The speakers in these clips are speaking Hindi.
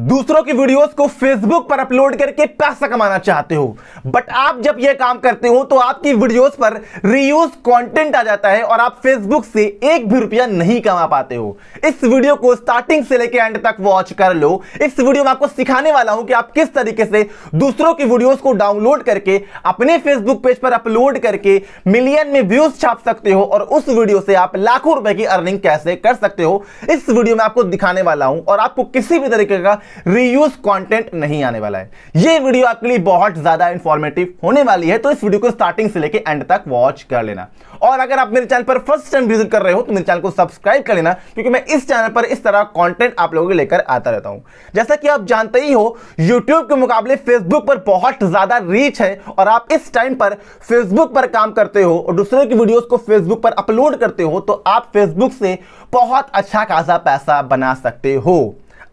दूसरों की वीडियोस को फेसबुक पर अपलोड करके पैसा कमाना चाहते हो बट आप जब यह काम करते हो तो आपकी वीडियोस पर रीयूज कंटेंट आ जाता है और आप फेसबुक से एक भी रुपया नहीं कमा पाते हो इस वीडियो को स्टार्टिंग से लेकर एंड तक वॉच कर लो इस वीडियो में आपको सिखाने वाला हूं कि आप किस तरीके से दूसरों की वीडियोज को डाउनलोड करके अपने फेसबुक पेज पर अपलोड करके मिलियन में व्यूज छाप सकते हो और उस वीडियो से आप लाखों रुपए की अर्निंग कैसे कर सकते हो इस वीडियो में आपको दिखाने वाला हूं और आपको किसी भी तरीके का रीयूज कंटेंट नहीं आने वाला है ये वीडियो आपके लिए बहुत ज्यादा इंफॉर्मेटिव होने वाली है तो इस वीडियो को स्टार्टिंग से लेकर एंड तक वॉच कर लेना और अगर आप मेरे चैनल पर फर्स्ट टाइम विजिट कर रहे हो तो मेरे चैनल को सब्सक्राइब कर लेना क्योंकि मैं इस चैनल पर इस तरह कॉन्टेंट आप लोगों के लेकर आता रहता हूं जैसा कि आप जानते ही हो यूट्यूब के मुकाबले फेसबुक पर बहुत ज्यादा रीच है और आप इस टाइम पर फेसबुक पर काम करते हो और दूसरों की वीडियोस को फेसबुक पर अपलोड करते हो तो आप फेसबुक से बहुत अच्छा खासा पैसा बना सकते हो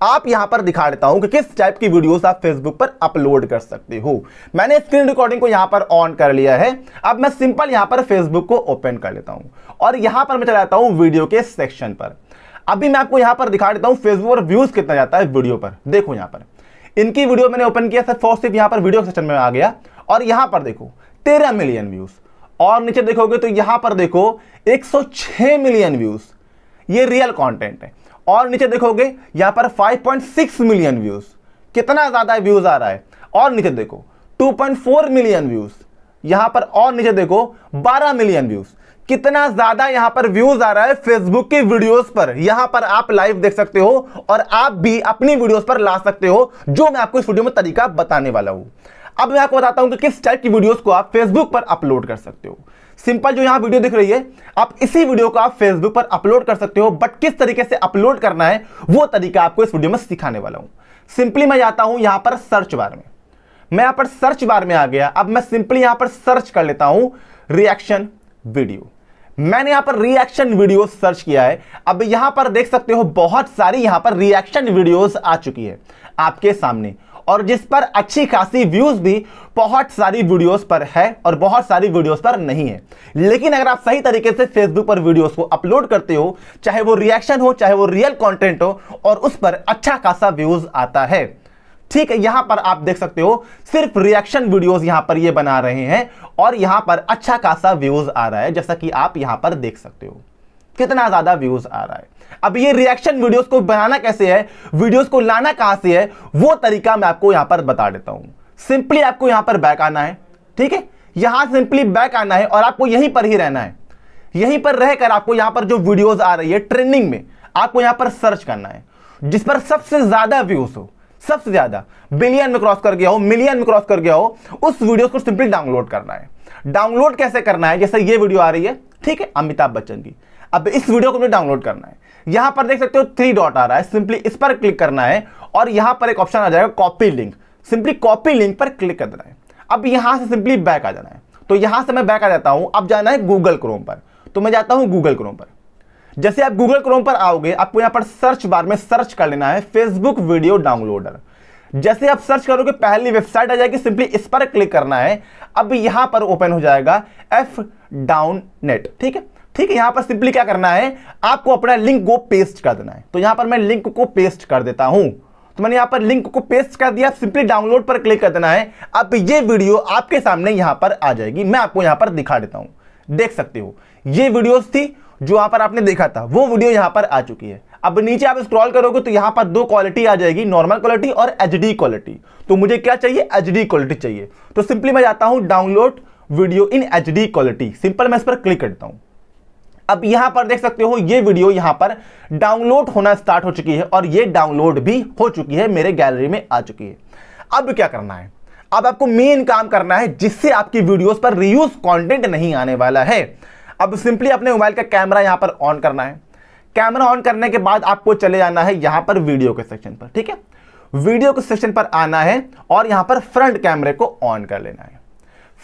आप यहां पर दिखा देता हूं कि किस टाइप की वीडियोस आप फेसबुक पर अपलोड कर सकते हो मैंने स्क्रीन रिकॉर्डिंग को यहां पर ऑन कर लिया है अब मैं सिंपल यहां पर फेसबुक को ओपन कर लेता हूं और यहां पर मैं चला जाता हूं वीडियो के सेक्शन पर अभी मैं आपको यहां पर दिखा देता हूं फेसबुक पर व्यूज कितना जाता है वीडियो पर देखो यहां पर इनकी वीडियो मैंने ओपन किया सर फोर्स यहां पर वीडियो सेक्शन में आ गया और यहां पर देखो तेरह मिलियन व्यूज और नीचे देखोगे तो यहां पर देखो 106 मिलियन व्यूज ये रियल कंटेंट है और नीचे देखोगे यहां पर 5.6 मिलियन व्यूज़ कितना ज़्यादा व्यूज़ आ रहा है और नीचे देखो 2.4 मिलियन व्यूज़ यहां पर और नीचे देखो 12 मिलियन व्यूज़ कितना ज़्यादा यहां पर व्यूज़ आ रहा है फेसबुक की वीडियोस पर यहां पर आप लाइव देख सकते हो और आप भी अपनी वीडियोस पर ला सकते हो जो मैं आपको इस वीडियो में तरीका बताने वाला हूं अब मैं आपको बताता हूं कि किस टाइप की वीडियोस को आप फेसबुक पर अपलोड कर सकते हो सिंपल जो यहां वीडियो दिख रही है आप इसी वीडियो को आप फेसबुक पर अपलोड कर सकते हो बट किस तरीके से अपलोड करना है वो तरीका आपको इस वीडियो में सिखाने वाला हूं सिंपली मैं जाता हूं यहां पर सर्च बार में मैं यहां पर सर्च बार में आ गया अब मैं सिंपली यहां पर सर्च कर लेता हूं रिएक्शन वीडियो मैंने यहां पर रिएक्शन वीडियो सर्च किया है अब यहां पर देख सकते हो बहुत सारी यहां पर रिएक्शन वीडियोस आ चुकी है आपके सामने और जिस पर अच्छी खासी व्यूज भी बहुत सारी वीडियोस पर है और बहुत सारी वीडियोस पर नहीं है लेकिन अगर आप सही तरीके से फेसबुक पर वीडियोस को अपलोड करते हो चाहे वो रिएक्शन हो चाहे वो रियल कंटेंट हो और उस पर अच्छा खासा व्यूज आता है ठीक है यहां पर आप देख सकते हो सिर्फ रिएक्शन वीडियोस यहां पर ये बना रहे हैं और यहां पर अच्छा खासा व्यूज आ रहा है जैसा कि आप यहां पर देख सकते हो कितना ज्यादा व्यूज आ रहा है अब ये रिएक्शन वीडियोस को बनाना कैसे है वीडियोस को लाना कहां से है वो तरीका मैं आपको यहां पर बता देता हूं सिंपली आपको यहां पर बैक आना है ठीक है यहां सिंपली बैक आना है और आपको यहीं पर ही रहना है यहीं पर रहकर आपको यहां पर जो वीडियोस आ रही है ट्रेंडिंग में आपको यहां पर सर्च करना है जिस पर सबसे ज्यादा व्यूज हो सबसे ज्यादा बिलियन में क्रॉस कर गया हो मिलियन में क्रॉस कर गया हो उस वीडियो को सिंपली डाउनलोड करना है डाउनलोड कैसे करना है जैसे ये वीडियो आ रही है ठीक है अमिताभ बच्चन की अब इस वीडियो को मुझे डाउनलोड करना है यहां पर देख सकते हो थ्री डॉट आ रहा है सिंपली इस पर क्लिक करना है और यहां पर एक ऑप्शन आ जाएगा copy link simply copy link पर क्लिक कर देना है अब यहां से सिंपली बैक आ जाना है तो यहां से मैं बैक आ जाता हूं अब जाना है गूगल क्रोम पर तो मैं जाता हूं गूगल क्रोम पर जैसे आप गूगल क्रोम पर आओगे आपको यहां पर सर्च बार में सर्च कर लेना है फेसबुक वीडियो डाउनलोडर जैसे आप सर्च करोगे पहली वेबसाइट आ जाएगी सिंपली इस पर क्लिक करना है अब यहां पर ओपन हो जाएगा एफ डाउन नेट ठीक है ठीक है यहां पर सिंपली क्या करना है आपको अपना लिंक को पेस्ट कर देना है तो यहां पर मैं लिंक को पेस्ट कर देता हूं तो मैंने यहां पर लिंक को पेस्ट कर दिया सिंपली डाउनलोड पर क्लिक कर देना है अब ये वीडियो आपके सामने यहां पर आ जाएगी मैं आपको यहां पर दिखा देता हूं देख सकते हो ये वीडियो थी जो यहां पर आपने देखा था वो वीडियो यहां पर आ चुकी है अब नीचे आप स्क्रॉल करोगे तो यहां पर दो क्वालिटी आ जाएगी नॉर्मल क्वालिटी और एच क्वालिटी तो मुझे क्या चाहिए एच क्वालिटी चाहिए तो सिंपली मैं जाता हूँ download video in H quality simple मैं इस पर क्लिक करता हूँ अब यहां पर देख सकते हो ये वीडियो यहां पर डाउनलोड होना स्टार्ट हो चुकी है और ये डाउनलोड भी हो चुकी है मेरे गैलरी में आ चुकी है अब क्या करना है अब आपको मेन काम करना है जिससे आपकी वीडियोस पर रियूज कंटेंट नहीं आने वाला है अब सिंपली अपने मोबाइल का कैमरा यहां पर ऑन करना है कैमरा ऑन करने के बाद आपको चले जाना है यहां पर वीडियो के सेक्शन पर ठीक है वीडियो के सेक्शन पर आना है और यहां पर फ्रंट कैमरे को ऑन कर लेना है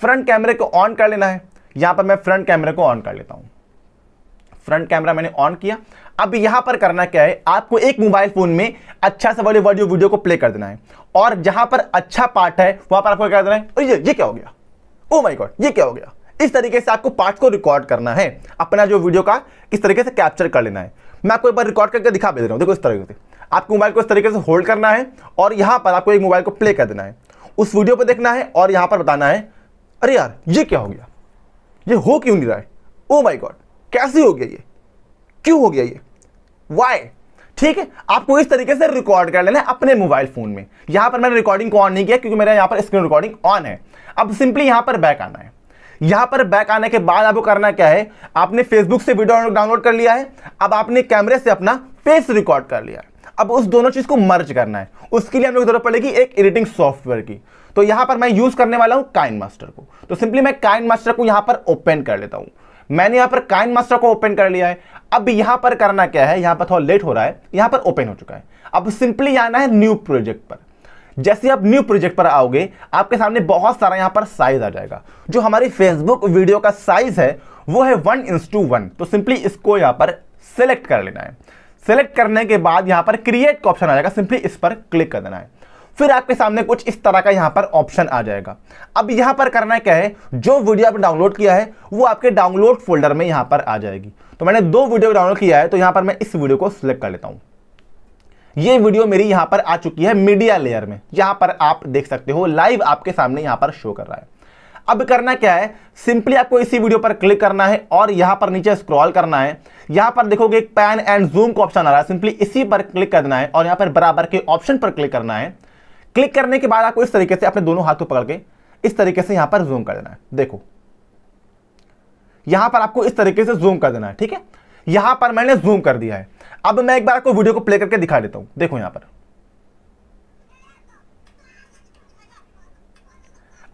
फ्रंट कैमरे को ऑन कर लेना है यहां पर मैं फ्रंट कैमरे को ऑन कर लेता हूं फ्रंट कैमरा मैंने ऑन किया अब यहां पर करना क्या है आपको एक मोबाइल फ़ोन में अच्छा सा वाले वर्ड वीडियो को प्ले कर देना है और जहां पर अच्छा पार्ट है वहां पर आपको क्या देना है ये ये क्या हो गया ओ माई गॉड ये क्या हो गया इस तरीके से आपको पार्ट को रिकॉर्ड करना है अपना जो वीडियो का किस तरीके से कैप्चर कर लेना है मैं आपको एक बार रिकॉर्ड करके दिखा दे रहा हूँ देखो इस तरीके से आपको मोबाइल को इस तरीके से होल्ड करना है और यहाँ पर आपको एक मोबाइल को प्ले कर देना है उस वीडियो पर देखना है और यहाँ पर बताना है अरे यार ये क्या हो गया ये हो क्यों नहीं रहा है ओ माई गॉड कैसे हो गया ये क्यों हो गया ये वाई ठीक है आपको इस तरीके से रिकॉर्ड कर लेना है अपने मोबाइल फोन में यहां पर मैंने रिकॉर्डिंग को ऑन नहीं किया क्योंकि मेरा यहां पर स्क्रीन रिकॉर्डिंग ऑन है अब सिंपली यहां पर बैक आना है यहां पर बैक आने के बाद आपको करना क्या है आपने फेसबुक से वीडियो डाउनलोड कर लिया है अब आपने कैमरे से अपना फेस रिकॉर्ड कर लिया है अब उस दोनों चीज को मर्ज करना है उसके लिए हम लोग जरूरत पड़ेगी एक एडिटिंग सॉफ्टवेयर की तो यहां पर मैं यूज करने वाला हूं काइन मास्टर को तो सिंपली मैं काइन मास्टर को यहां पर ओपन कर लेता हूं मैंने यहां पर काइन मास्टर को ओपन कर लिया है अब यहां पर करना क्या है यहां पर थोड़ा लेट हो रहा है यहां पर ओपन हो चुका है अब सिंपली आना है न्यू प्रोजेक्ट पर जैसे आप न्यू प्रोजेक्ट पर आओगे आपके सामने बहुत सारा यहां पर साइज आ जाएगा जो हमारी फेसबुक वीडियो का साइज है वो है वन इंस टू वन तो सिंपली इसको यहां पर सेलेक्ट कर लेना है सेलेक्ट करने के बाद यहां पर क्रिएट का ऑप्शन आ जाएगा सिंपली इस पर क्लिक कर देना है फिर आपके सामने कुछ इस तरह का यहां पर ऑप्शन आ जाएगा अब यहां पर करना क्या है जो वीडियो आपने डाउनलोड किया है वो आपके डाउनलोड फोल्डर में यहां पर आ जाएगी तो मैंने दो वीडियो डाउनलोड किया है तो यहां पर मैं इस वीडियो को सिलेक्ट कर लेता हूं ये वीडियो मेरी यहां पर आ चुकी है मीडिया लेयर में यहां पर आप देख सकते हो लाइव आपके सामने यहां पर शो कर रहा है अब करना क्या है सिंपली आपको इसी वीडियो पर क्लिक करना है और यहां पर नीचे स्क्रॉल करना है यहां पर देखोगे एक पैन एंड जूम का ऑप्शन आ रहा है सिंपली इसी पर क्लिक करना है और यहां पर बराबर के ऑप्शन पर क्लिक करना है क्लिक करने के बाद आपको इस तरीके से अपने दोनों हाथ को पकड़ के इस तरीके से यहां पर जूम कर देना है देखो यहां पर आपको इस तरीके से जूम कर देना है ठीक है यहां पर मैंने जूम कर दिया है अब मैं एक बार आपको वीडियो को प्ले करके दिखा देता हूं देखो यहां पर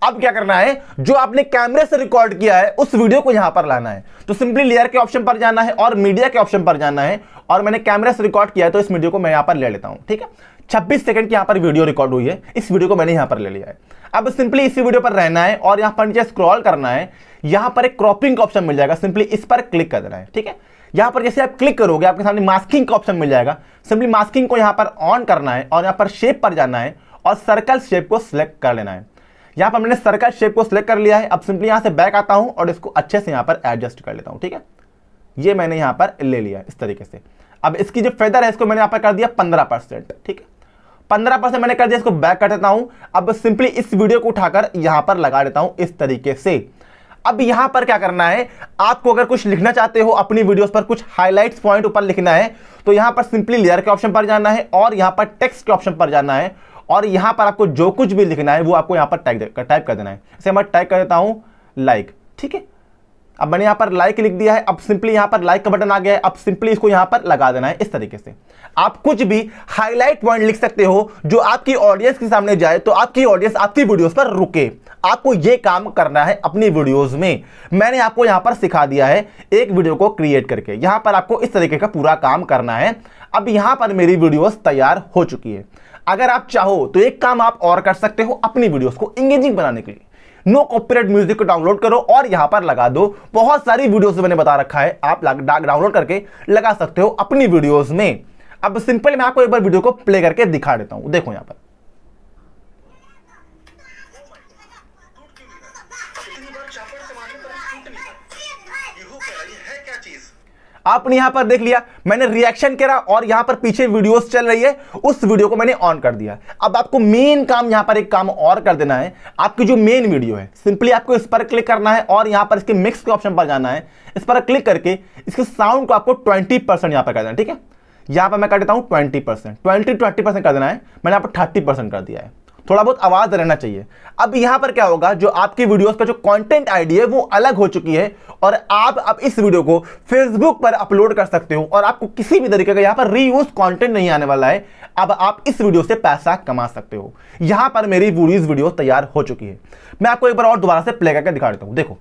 अब क्या करना है जो आपने कैमरे से रिकॉर्ड किया है उस वीडियो को यहां पर लाना है तो सिंपली लेयर के ऑप्शन पर जाना है और मीडिया के ऑप्शन पर जाना है और मैंने कैमरे से रिकॉर्ड किया है तो इस वीडियो को मैं यहां पर ले लेता हूं ठीक है 26 सेकंड की यहां पर वीडियो रिकॉर्ड हुई है इस वीडियो को मैंने यहां पर ले लिया है अब सिंपली इसी वीडियो पर रहना है और यहां पर नीचे स्क्रॉल करना है यहां पर एक क्रॉपिंग का ऑप्शन मिल जाएगा सिंपली इस पर क्लिक कर देना है ठीक है यहां पर जैसे आप क्लिक करोगे आपके सामने मास्किंग का ऑप्शन मिल जाएगा सिंपली मास्किंग को यहां पर ऑन करना है और यहां पर शेप पर जाना है और सर्कल शेप को सिलेक्ट कर लेना है यहाँ पर मैंने सर्कल शेप को सिलेक्ट कर लिया है अब सिंपली यहाँ से बैक आता हूँ और इसको अच्छे से यहाँ पर एडजस्ट कर लेता हूँ ठीक है ये मैंने यहाँ पर ले लिया इस तरीके से अब इसकी जो फेदर है इसको मैंने यहाँ पर कर दिया पंद्रह ठीक है पंद्रह परसेंट मैंने कर दिया इसको बैक कर देता हूँ अब सिंपली इस वीडियो को उठाकर यहाँ पर लगा देता हूँ इस तरीके से अब यहां पर क्या करना है आपको अगर कुछ लिखना चाहते हो अपनी वीडियोस पर कुछ हाइलाइट्स पॉइंट ऊपर लिखना है तो यहां पर सिंपली लेयर के ऑप्शन पर जाना है और यहां पर टेक्स्ट के ऑप्शन पर जाना है और यहां पर आपको जो कुछ भी लिखना है वो आपको यहां पर टैग टाइप कर देना है इसे मैं टैग कर देता हूं लाइक ठीक है अब मैंने यहां पर लाइक लिख दिया है अब सिंपली यहां पर लाइक का बटन आ गया है अब सिंपली इसको यहां पर लगा देना है इस तरीके से आप कुछ भी हाईलाइट पॉइंट लिख सकते हो जो आपकी ऑडियंस के सामने जाए तो आपकी ऑडियंस आपकी वीडियोस पर रुके आपको यह काम करना है अपनी वीडियोस में मैंने आपको यहां पर सिखा दिया है एक वीडियो को क्रिएट करके यहां पर आपको इस तरीके का पूरा काम करना है अब यहां पर मेरी वीडियोस तैयार हो चुकी है अगर आप चाहो तो एक काम आप और कर सकते हो अपनी वीडियोस को एंगेजिंग बनाने के लिए नो कॉपीराइट म्यूजिक को डाउनलोड करो और यहां पर लगा दो बहुत सारी वीडियोस मैंने बता रखा है आप डाउनलोड करके लगा सकते हो अपनी वीडियोस में अब सिंपल मैं आपको एक बार वीडियो को प्ले करके दिखा देता हूं देखो यहां पर आपने यहां पर देख लिया मैंने रिएक्शन करा और यहां पर पीछे वीडियोस चल रही है उस वीडियो को मैंने ऑन कर दिया अब आपको मेन काम यहां पर एक काम और कर देना है आपकी जो मेन वीडियो है सिंपली आपको इस पर क्लिक करना है और यहां पर इसके मिक्स के ऑप्शन पर जाना है इस पर क्लिक करके इसके साउंड को आपको ट्वेंटी परसेंट यहां पर कर देना ठीक है यहां पर मैं कर देता हूं twenty percent twenty twenty percent कर देना है मैंने आपको थर्टी परसेंट कर दिया है थोड़ा बहुत आवाज़ रहना चाहिए अब यहां पर क्या होगा जो आपकी वीडियोस का जो कंटेंट आईडी है वो अलग हो चुकी है और आप अब इस वीडियो को फेसबुक पर अपलोड कर सकते हो और आपको किसी भी तरीके का यहां पर रीयूज कंटेंट नहीं आने वाला है अब आप इस वीडियो से पैसा कमा सकते हो यहां पर मेरी वीडियो तैयार हो चुकी है मैं आपको एक बार और दोबारा से प्ले करके दिखा देता हूं देखो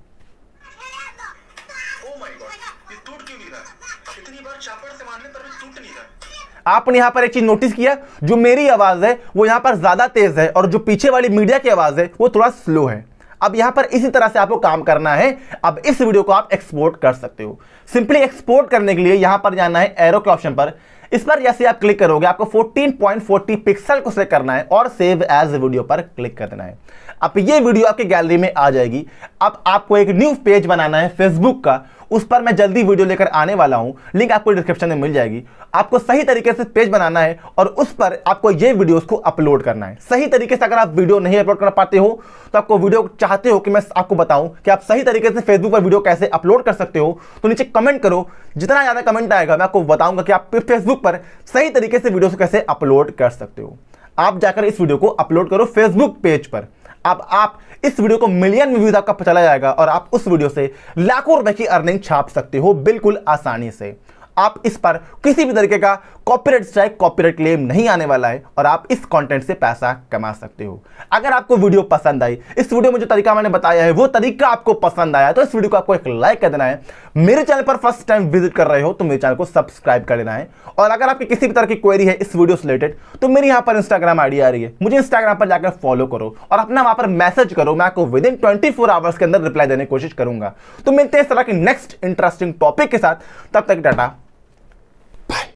आपने यहां पर एक चीज नोटिस किया जो मेरी आवाज है वो यहां पर ज्यादा तेज है और जो पीछे वाली मीडिया की आवाज है वो थोड़ा स्लो है अब यहां पर इसी तरह से आपको काम करना है अब इस वीडियो को आप एक्सपोर्ट कर सकते हो सिंपली एक्सपोर्ट करने के लिए यहां पर जाना है एरो के ऑप्शन पर इस पर जैसे आप क्लिक करोगे आपको 14.40 पिक्सल को सेलेक्ट करना है और सेव एज वीडियो पर क्लिक करना है अब ये वीडियो आपके गैलरी में आ जाएगी अब आपको एक न्यू पेज बनाना है फेसबुक का उस पर मैं जल्दी वीडियो लेकर आने वाला हूं लिंक आपको डिस्क्रिप्शन में मिल जाएगी आपको सही तरीके से पेज बनाना है और उस पर आपको ये वीडियोस को अपलोड करना है सही तरीके से अगर आप वीडियो नहीं अपलोड कर पाते हो तो आपको वीडियो चाहते हो कि मैं आपको बताऊं कि आप सही तरीके से फेसबुक पर वीडियो कैसे अपलोड कर सकते हो तो नीचे कमेंट करो जितना ज़्यादा कमेंट आएगा मैं आपको बताऊंगा कि आप फेसबुक पर सही तरीके से वीडियो कैसे अपलोड कर सकते हो आप जाकर इस वीडियो को अपलोड करो फेसबुक पेज पर अब आप इस वीडियो को मिलियन में व्यूज आपका चला जाएगा और आप उस वीडियो से लाखों रुपए की अर्निंग छाप सकते हो बिल्कुल आसानी से आप इस पर किसी भी तरीके का कॉपीराइट स्ट्राइक कॉपीराइट क्लेम नहीं आने वाला है और आप इस कंटेंट से पैसा कमा सकते हो अगर आपको वीडियो पसंद आई इस वीडियो में जो तरीका मैंने बताया है वो तरीका आपको पसंद आया तो इस वीडियो को आपको एक लाइक कर देना है मेरे चैनल पर फर्स्ट टाइम विजिट कर रहे हो तो मेरे चैनल को सब्सक्राइब कर देना है और अगर आपकी किसी भी तरह की क्वेरी है इस वीडियो से रिलेटेड तो मेरे यहाँ पर इंस्टाग्राम आईडी आ रही है मुझे इंस्टाग्राम पर जाकर फॉलो करो और अपना वहां पर मैसेज करो मैं आपको विद इन ट्वेंटी आवर्स के अंदर रिप्लाई देने की कोशिश करूंगा तो मिलते हैं इस तरह के नेक्स्ट इंटरेस्टिंग टॉपिक के साथ तब तक डाटा Bye.